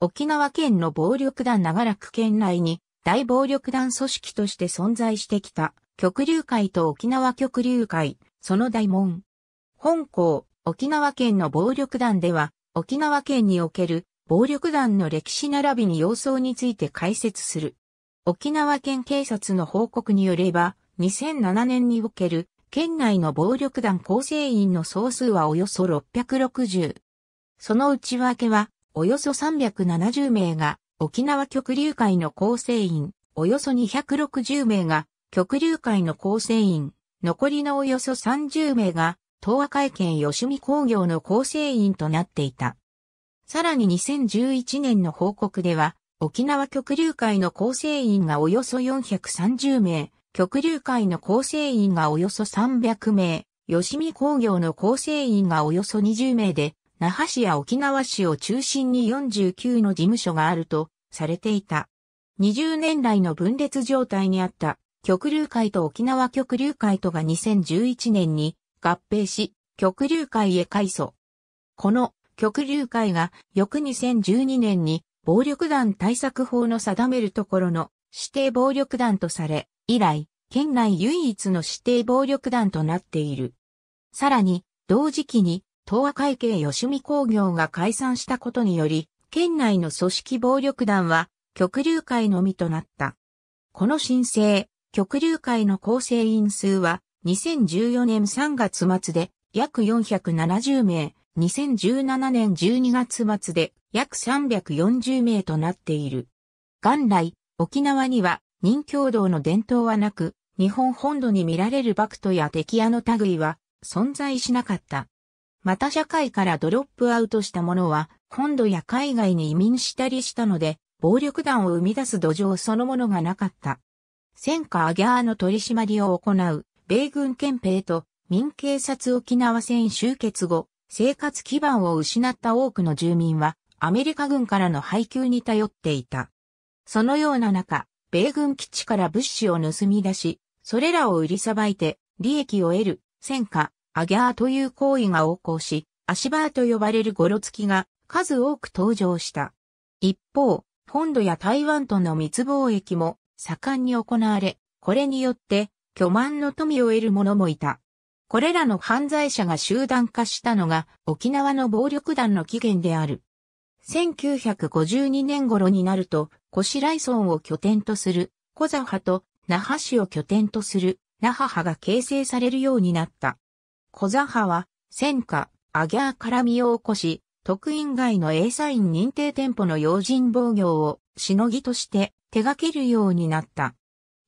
沖縄県の暴力団長楽県内に大暴力団組織として存在してきた極流会と沖縄極流会、その大門。本校、沖縄県の暴力団では、沖縄県における暴力団の歴史並びに様相について解説する。沖縄県警察の報告によれば、2007年における県内の暴力団構成員の総数はおよそ660。その内訳は、およそ370名が沖縄極流会の構成員、およそ260名が極流会の構成員、残りのおよそ30名が東和会見吉見工業の構成員となっていた。さらに2011年の報告では、沖縄極流会の構成員がおよそ430名、極流会の構成員がおよそ300名、吉見工業の構成員がおよそ20名で、那覇市や沖縄市を中心に49の事務所があるとされていた。20年来の分裂状態にあった極流会と沖縄極流会とが2011年に合併し、極流会へ改祖。この極流会が翌2012年に暴力団対策法の定めるところの指定暴力団とされ、以来、県内唯一の指定暴力団となっている。さらに、同時期に東和会計吉見工業が解散したことにより、県内の組織暴力団は、極流会のみとなった。この申請、極流会の構成員数は、2014年3月末で約470名、2017年12月末で約340名となっている。元来、沖縄には任教道の伝統はなく、日本本土に見られる幕トや敵屋の類は存在しなかった。また社会からドロップアウトした者は、本土や海外に移民したりしたので、暴力団を生み出す土壌そのものがなかった。戦火アギャーの取り締まりを行う、米軍憲兵と民警察沖縄戦終結後、生活基盤を失った多くの住民は、アメリカ軍からの配給に頼っていた。そのような中、米軍基地から物資を盗み出し、それらを売りさばいて、利益を得る、戦火、アギャーという行為が横行し、アシバーと呼ばれるゴロつきが数多く登場した。一方、本土や台湾との密貿易も盛んに行われ、これによって巨万の富を得る者もいた。これらの犯罪者が集団化したのが沖縄の暴力団の起源である。1952年頃になると、コシライソンを拠点とする、コザ派と那覇市を拠点とする、那覇派が形成されるようになった。小座派は、戦火、アギャー絡みを起こし、特院外の A サイン認定店舗の用心防御を、しのぎとして手掛けるようになった。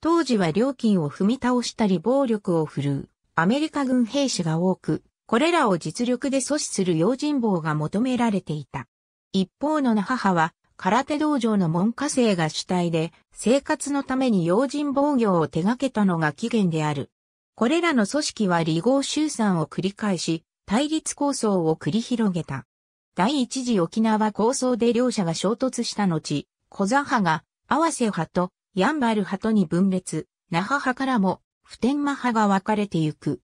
当時は料金を踏み倒したり暴力を振るう、アメリカ軍兵士が多く、これらを実力で阻止する用心棒が求められていた。一方の那母は、空手道場の門下生が主体で、生活のために用心防御を手掛けたのが起源である。これらの組織は離合集散を繰り返し、対立構想を繰り広げた。第一次沖縄構想で両者が衝突した後、小座派が、合わせ派と、ヤンバル派とに分裂、那覇派からも、普天間派が分かれてゆく。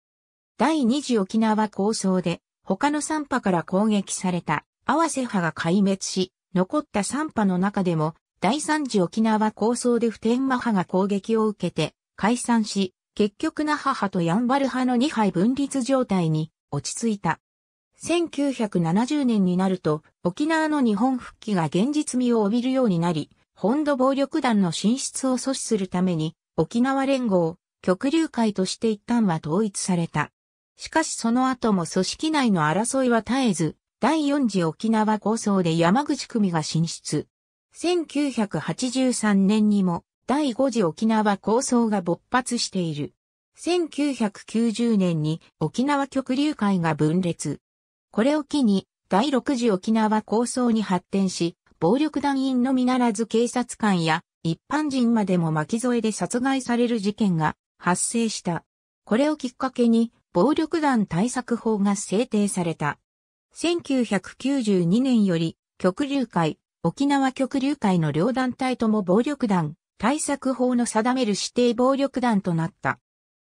第二次沖縄構想で、他の三派から攻撃された、合わせ派が壊滅し、残った三派の中でも、第三次沖縄構想で普天間派が攻撃を受けて、解散し、結局那覇派とヤンバル派の2派分立状態に落ち着いた。1970年になると沖縄の日本復帰が現実味を帯びるようになり、本土暴力団の進出を阻止するために沖縄連合、極流会として一旦は統一された。しかしその後も組織内の争いは絶えず、第四次沖縄構想で山口組が進出。1983年にも第5次沖縄構想が勃発している。1990年に沖縄極流会が分裂。これを機に第6次沖縄構想に発展し、暴力団員のみならず警察官や一般人までも巻き添えで殺害される事件が発生した。これをきっかけに暴力団対策法が制定された。1992年より、極流会、沖縄極流会の両団体とも暴力団、対策法の定める指定暴力団となった。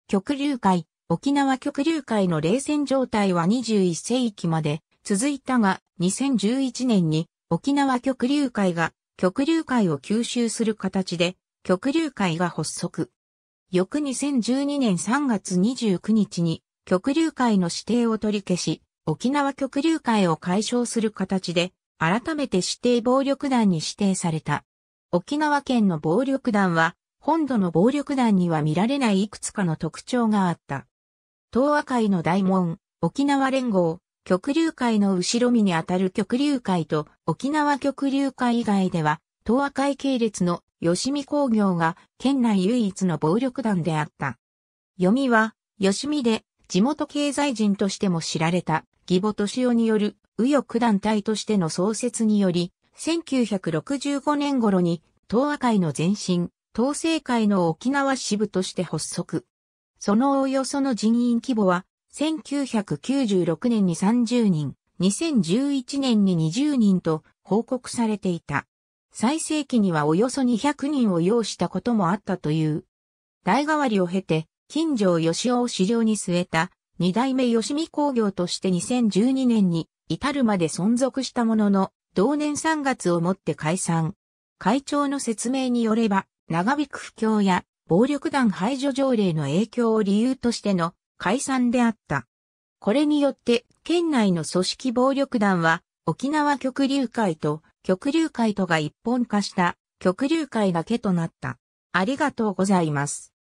極流会、沖縄極流会の冷戦状態は21世紀まで続いたが、2011年に沖縄極流会が極流会を吸収する形で極流会が発足。翌2012年3月29日に極流会の指定を取り消し、沖縄極流会を解消する形で改めて指定暴力団に指定された。沖縄県の暴力団は、本土の暴力団には見られないいくつかの特徴があった。東和会の大門、沖縄連合、極流会の後ろ身にあたる極流会と沖縄極流会以外では、東和会系列の吉見工業が県内唯一の暴力団であった。読みは、吉見で地元経済人としても知られた、義母敏夫による右翼団体としての創設により、1965年頃に東亜会の前身、東西会の沖縄支部として発足。そのおおよその人員規模は、1996年に30人、2011年に20人と報告されていた。最盛期にはおよそ200人を要したこともあったという。代替わりを経て、金城義雄を資料に据えた、二代目吉見工業として2012年に至るまで存続したものの、同年3月をもって解散。会長の説明によれば、長引く不況や暴力団排除条例の影響を理由としての解散であった。これによって県内の組織暴力団は沖縄極流会と極流会とが一本化した極流会だけとなった。ありがとうございます。